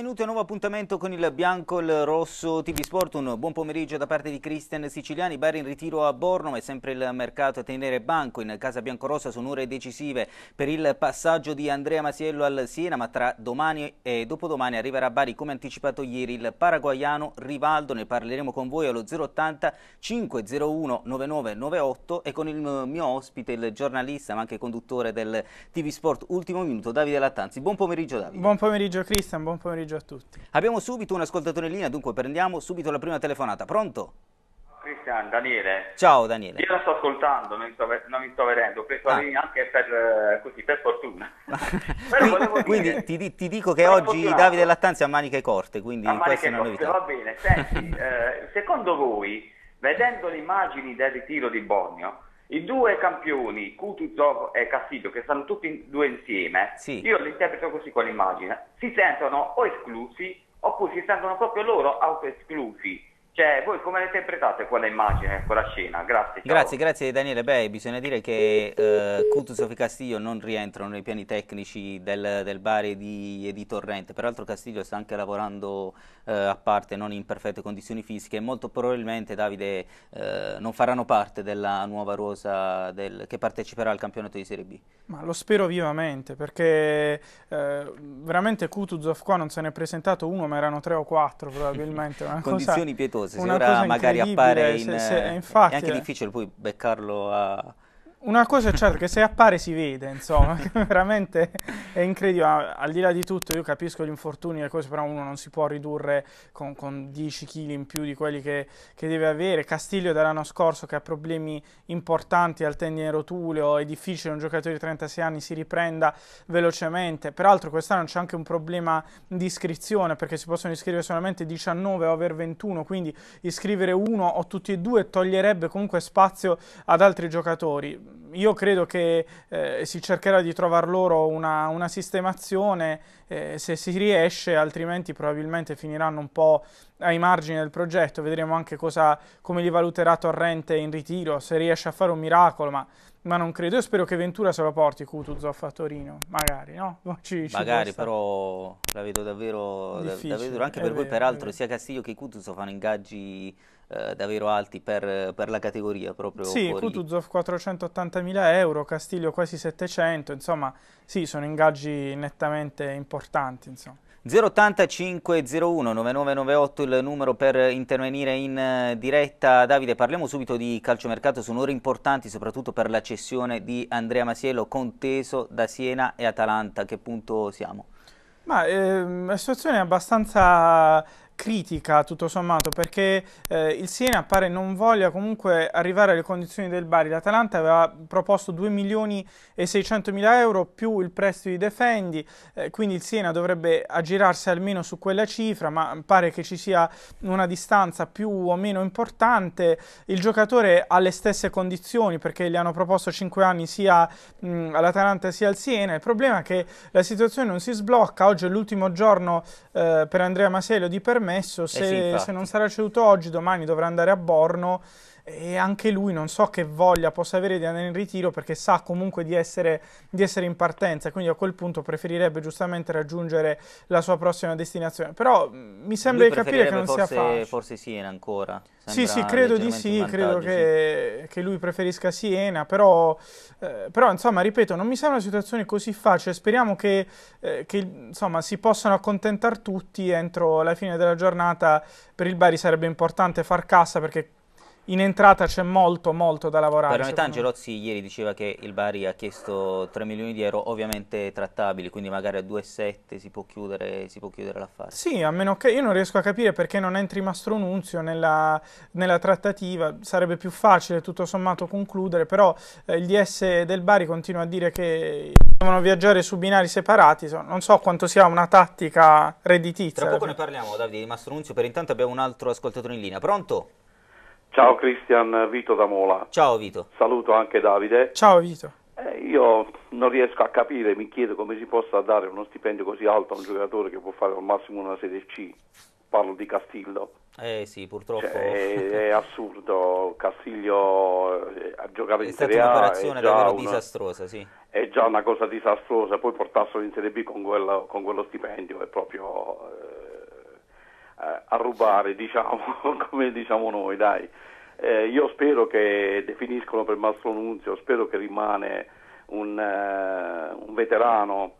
benvenuti a un nuovo appuntamento con il bianco e il rosso TV Sport. Un buon pomeriggio da parte di Cristian Siciliani. Bari in ritiro a Borno, ma è sempre il mercato a tenere banco. In casa biancorossa sono ore decisive per il passaggio di Andrea Masiello al Siena, ma tra domani e dopodomani arriverà a Bari, come anticipato ieri, il paraguayano Rivaldo. Ne parleremo con voi allo 080 501 9998 e con il mio ospite, il giornalista, ma anche conduttore del TV Sport Ultimo Minuto, Davide Lattanzi. Buon pomeriggio Davide. Buon pomeriggio Cristian. buon pomeriggio pomeriggio a tutti. Abbiamo subito un ascoltatore in linea, dunque prendiamo subito la prima telefonata. Pronto? Cristian, Daniele. Ciao Daniele. Io la sto ascoltando, non mi sto, non mi sto vedendo, ho preso ah. la linea anche per, eh, così, per fortuna. quindi ti, ti, dico che Però oggi fortunato. Davide Lattanzi ha maniche corte, quindi a questa è una corte, novità. Va bene, senti, eh, secondo voi, vedendo le immagini del ritiro di Borneo, i due campioni, Kutuzov e Cassidio, che stanno tutti in, due insieme, sì. io li interpreto così con l'immagine, si sentono o esclusi oppure si sentono proprio loro autoesclusi cioè, voi come interpretate quella immagine, quella scena? Grazie. Ciao. Grazie, grazie Daniele. Beh, bisogna dire che eh, Kutuzov e Castiglio non rientrano nei piani tecnici del, del Bari di, e di Torrente. Peraltro Castiglio sta anche lavorando eh, a parte, non in perfette condizioni fisiche. Molto probabilmente, Davide, eh, non faranno parte della nuova rosa del, che parteciperà al campionato di Serie B. Ma lo spero vivamente, perché eh, veramente Kutuzov qua non se ne è presentato uno, ma erano tre o quattro probabilmente. condizioni cosa... pietose cose, se ora magari appare in... Se, se, eh, infatti, è anche eh. difficile poi beccarlo a una cosa è certa, che se appare si vede, insomma, veramente è incredibile. Al di là di tutto, io capisco gli infortuni e le cose, però uno non si può ridurre con, con 10 kg in più di quelli che, che deve avere. Castiglio dall'anno scorso che ha problemi importanti al tendine rotuleo, è difficile un giocatore di 36 anni si riprenda velocemente. Peraltro quest'anno c'è anche un problema di iscrizione, perché si possono iscrivere solamente 19 o over 21, quindi iscrivere uno o tutti e due toglierebbe comunque spazio ad altri giocatori io credo che eh, si cercherà di trovare loro una, una sistemazione eh, se si riesce, altrimenti probabilmente finiranno un po' ai margini del progetto. Vedremo anche cosa, come li valuterà Torrente in ritiro, se riesce a fare un miracolo, ma, ma non credo. Io spero che Ventura se lo porti Kutuzov a Torino, magari, no? Ci, ci magari, però la vedo davvero, da, da vedo anche per vero, voi, peraltro, sia Castiglio che Kutuzov fanno ingaggi eh, davvero alti per, per, la categoria proprio. Sì, fuori. Kutuzov 480.000 euro, Castiglio quasi 700, insomma sì, sono ingaggi nettamente importanti. Insomma. 085 9998 il numero per intervenire in eh, diretta. Davide, parliamo subito di calciomercato, sono ore importanti soprattutto per la cessione di Andrea Masiello, conteso da Siena e Atalanta. A che punto siamo? Ma, eh, è abbastanza critica tutto sommato perché eh, il Siena pare non voglia comunque arrivare alle condizioni del Bari. L'Atalanta aveva proposto 2 milioni e 600 mila euro più il prestito di Defendi, eh, quindi il Siena dovrebbe aggirarsi almeno su quella cifra, ma pare che ci sia una distanza più o meno importante. Il giocatore ha le stesse condizioni perché gli hanno proposto 5 anni sia mh, all'Atalanta sia al Siena. Il problema è che la situazione non si sblocca, oggi è l'ultimo giorno eh, per Andrea Masello di permesso messo, se, eh sì, se non sarà ceduto oggi, domani dovrà andare a Borno e anche lui non so che voglia possa avere di andare in ritiro perché sa comunque di essere, di essere in partenza, quindi a quel punto preferirebbe giustamente raggiungere la sua prossima destinazione. Però mm, mi sembra di capire che non forse, sia facile. Forse Siena ancora. Sembra sì, sì, credo di sì, credo che, che, lui preferisca Siena, però, eh, però, insomma, ripeto, non mi sembra una situazione così facile, speriamo che, eh, che insomma, si possano accontentare tutti entro la fine della giornata, per il Bari sarebbe importante far cassa perché in entrata c'è molto molto da lavorare. Per metà Angelozzi ieri diceva che il Bari ha chiesto 3 milioni di euro, ovviamente trattabili, quindi magari a 2,7 si può chiudere, chiudere l'affare. Sì, a meno che io non riesco a capire perché non entri Mastronunzio nella, nella trattativa, sarebbe più facile tutto sommato concludere, però eh, il DS del Bari continua a dire che devono viaggiare su binari separati, non so quanto sia una tattica redditizia. Tra poco ne parliamo Davide di Mastro Nunzio, per intanto abbiamo un altro ascoltatore in linea, pronto? Ciao Cristian, Vito da Mola. Ciao Vito. Saluto anche Davide. Ciao Vito. Eh, io non riesco a capire, mi chiedo come si possa dare uno stipendio così alto a un giocatore che può fare al massimo una Serie C. Parlo di Castillo. Eh sì, purtroppo. Cioè, è, è, assurdo. Castiglio eh, a giocare in Serie A. È stata un'operazione davvero una, disastrosa, sì. È già una cosa disastrosa. Poi portarselo in Serie B con quello, con quello stipendio è proprio eh, a rubare, diciamo, come diciamo noi, dai. Eh, io spero che definiscono per Mastro Nunzio, spero che rimane un, eh, un veterano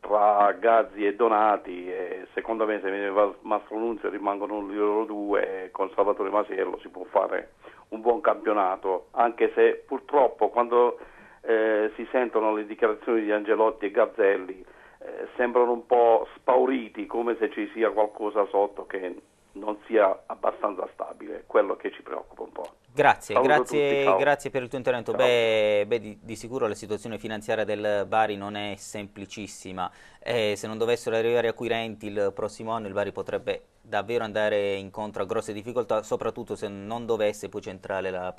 tra Gazzi e Donati e secondo me se viene Mastro Nunzio rimangono loro due con Salvatore Masiello si può fare un buon campionato anche se purtroppo quando eh, si sentono le dichiarazioni di Angelotti e Gazzelli eh, sembrano un po' spauriti, come se ci sia qualcosa sotto che non sia abbastanza stabile, quello che ci preoccupa un po'. Grazie, grazie, grazie, per il tuo intervento. Beh, beh di, di, sicuro la situazione finanziaria del Bari non è semplicissima. Eh, se non dovessero arrivare acquirenti il prossimo anno, il Bari potrebbe davvero andare incontro a grosse difficoltà, soprattutto se non dovesse poi centrare la,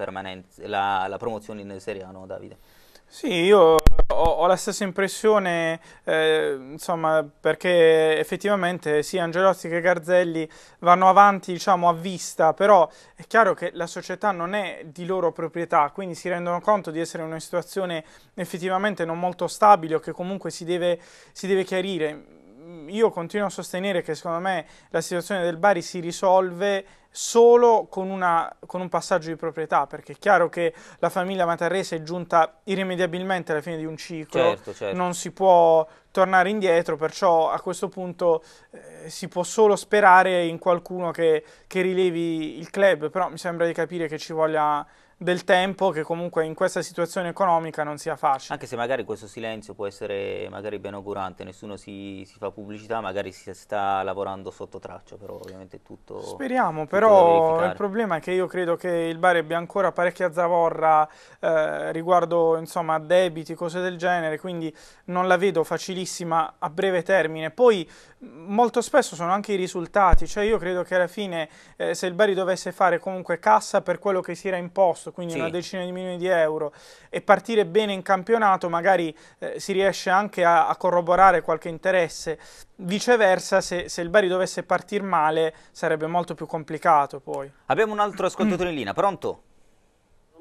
la, la promozione in Serie A, no Davide? Sì, io ho, ho la stessa impressione, eh, insomma, perché effettivamente sia Angelotti che Garzelli vanno avanti, diciamo, a vista, però è chiaro che la società non è di loro proprietà, quindi si rendono conto di essere in una situazione effettivamente non molto stabile o che comunque si deve, si deve chiarire io continuo a sostenere che secondo me la situazione del Bari si risolve solo con, una, con, un passaggio di proprietà, perché è chiaro che la famiglia Matarrese è giunta irrimediabilmente alla fine di un ciclo, certo, certo. non si può tornare indietro, perciò a questo punto eh, si può solo sperare in qualcuno che, che rilevi il club, però mi sembra di capire che ci voglia del tempo che comunque in questa situazione economica non sia facile. Anche se magari questo silenzio può essere magari benaugurante, nessuno si, si fa pubblicità, magari si sta lavorando sotto traccia, però ovviamente tutto... Speriamo, tutto però il problema è che io credo che il Bari abbia ancora parecchia zavorra eh, riguardo insomma debiti, cose del genere, quindi non la vedo facilissima a breve termine. Poi molto spesso sono anche i risultati, cioè io credo che alla fine eh, se il Bari dovesse fare comunque cassa per quello che si era imposto, costo, quindi sì. una decina di milioni di euro, e partire bene in campionato, magari eh, si riesce anche a, a, corroborare qualche interesse. Viceversa, se, se il Bari dovesse partire male, sarebbe molto più complicato poi. Abbiamo un altro ascoltatore in linea, pronto?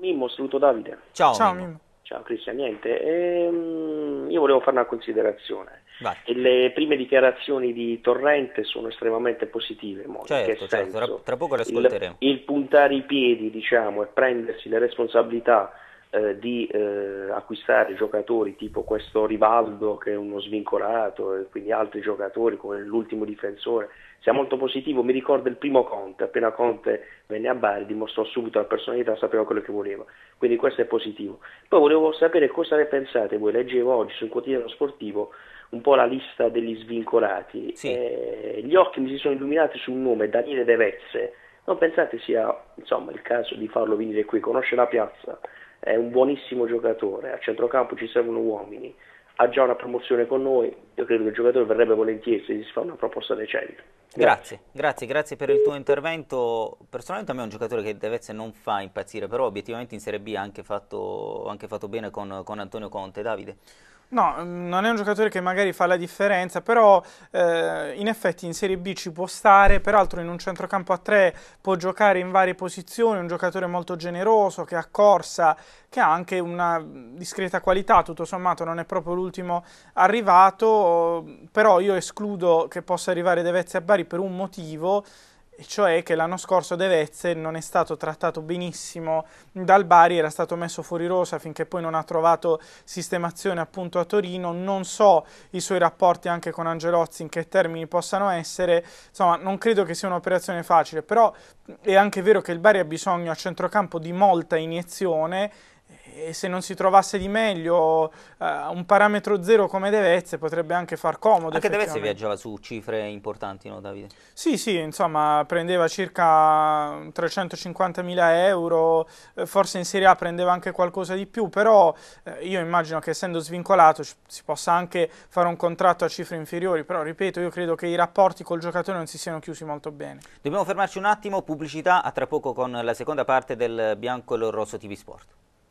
Mimmo, saluto Davide. Ciao, Ciao Mimmo. Mimmo. Ciao Cristian, niente, ehm, io volevo fare una considerazione. Le prime dichiarazioni di Torrente sono estremamente positive. Molto, certo, certo. tra, poco le ascolteremo. Il, il puntare i piedi diciamo, e prendersi le responsabilità eh, di eh, acquistare giocatori tipo questo Rivaldo che è uno svincolato e quindi altri giocatori come l'ultimo difensore. Sia molto positivo, mi ricordo il primo Conte, appena Conte venne a Bari dimostrò subito la personalità, sapeva quello che voleva, quindi questo è positivo. Poi volevo sapere cosa ne pensate voi, leggevo oggi sul quotidiano sportivo un po' la lista degli svincolati, sì. eh, gli occhi mi si sono illuminati su un nome Daniele De Vezze, non pensate sia insomma, il caso di farlo venire qui, conosce la piazza, è un buonissimo giocatore, a centrocampo ci servono uomini, ha già una promozione con noi, io credo che il giocatore verrebbe volentieri se gli si fa una proposta decente. Grazie. grazie, grazie, per il tuo intervento. Personalmente a me è un giocatore che Devezze non fa impazzire, però obiettivamente in Serie B ha anche fatto, anche fatto bene con, con Antonio Conte. Davide? No, mm, non è un giocatore che magari fa la differenza, però eh, in effetti in Serie B ci può stare, peraltro in un centrocampo a tre può giocare in varie posizioni, un giocatore molto generoso, che ha corsa, che ha anche una mm, discreta qualità, tutto sommato non è proprio l'ultimo arrivato, però io escludo che possa arrivare De Devezzi a Bari per un motivo, e cioè che l'anno scorso De Vezze non è stato trattato benissimo dal Bari, era stato messo fuori rosa finché poi non ha trovato sistemazione appunto a Torino, non so i suoi rapporti anche con Angelozzi in che termini possano essere, insomma non credo che sia un'operazione facile, però è anche vero che il Bari ha bisogno a centrocampo di molta iniezione se non si trovasse di meglio uh, un parametro zero come De Vezze potrebbe anche far comodo. Anche De Vezze viaggiava su cifre importanti, no Davide? Sì, sì, insomma prendeva circa 350.000 euro, eh, forse in Serie A prendeva anche qualcosa di più, però eh, io immagino che essendo svincolato si possa anche fare un contratto a cifre inferiori, però ripeto io credo che i rapporti col giocatore non si siano chiusi molto bene. Dobbiamo fermarci un attimo, pubblicità, a tra poco con la seconda parte del Bianco e Rosso TV Sport.